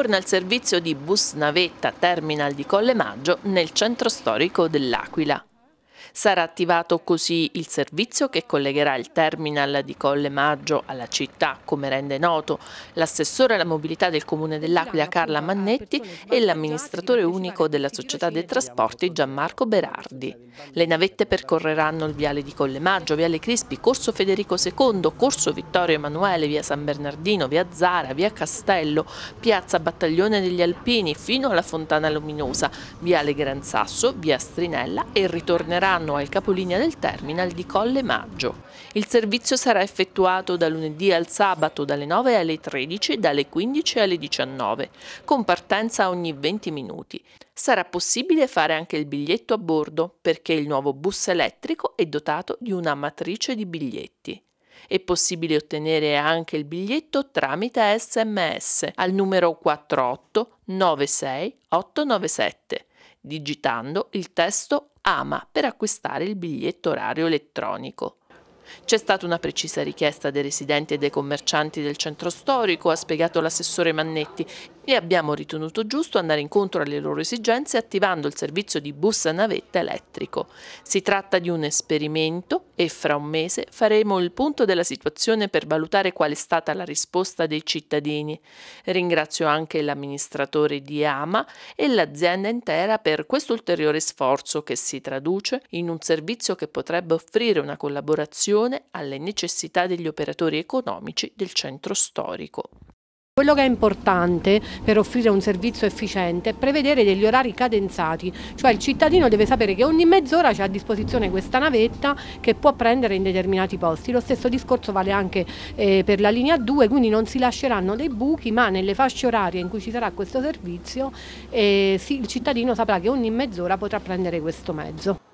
ritorna al servizio di bus navetta Terminal di Colle Maggio nel centro storico dell'Aquila. Sarà attivato così il servizio che collegherà il terminal di Colle Maggio alla città, come rende noto l'assessore alla mobilità del Comune dell'Aquila Carla Mannetti e l'amministratore unico della società dei trasporti Gianmarco Berardi. Le navette percorreranno il viale di Colle Maggio, viale Crispi, corso Federico II, corso Vittorio Emanuele, via San Bernardino, via Zara, via Castello, piazza Battaglione degli Alpini fino alla Fontana Luminosa, viale Gran Sasso, via Strinella e ritornerà saranno al capolinea del terminal di Colle Maggio. Il servizio sarà effettuato da lunedì al sabato dalle 9 alle 13 e dalle 15 alle 19, con partenza ogni 20 minuti. Sarà possibile fare anche il biglietto a bordo perché il nuovo bus elettrico è dotato di una matrice di biglietti. È possibile ottenere anche il biglietto tramite sms al numero 48 4896897 digitando il testo AMA per acquistare il biglietto orario elettronico. C'è stata una precisa richiesta dei residenti e dei commercianti del centro storico, ha spiegato l'assessore Mannetti, e abbiamo ritenuto giusto andare incontro alle loro esigenze attivando il servizio di bus navetta elettrico. Si tratta di un esperimento e fra un mese faremo il punto della situazione per valutare qual è stata la risposta dei cittadini. Ringrazio anche l'amministratore di AMA e l'azienda intera per questo ulteriore sforzo che si traduce in un servizio che potrebbe offrire una collaborazione alle necessità degli operatori economici del centro storico. Quello che è importante per offrire un servizio efficiente è prevedere degli orari cadenzati, cioè il cittadino deve sapere che ogni mezz'ora c'è a disposizione questa navetta che può prendere in determinati posti. Lo stesso discorso vale anche eh, per la linea 2, quindi non si lasceranno dei buchi, ma nelle fasce orarie in cui ci sarà questo servizio eh, sì, il cittadino saprà che ogni mezz'ora potrà prendere questo mezzo.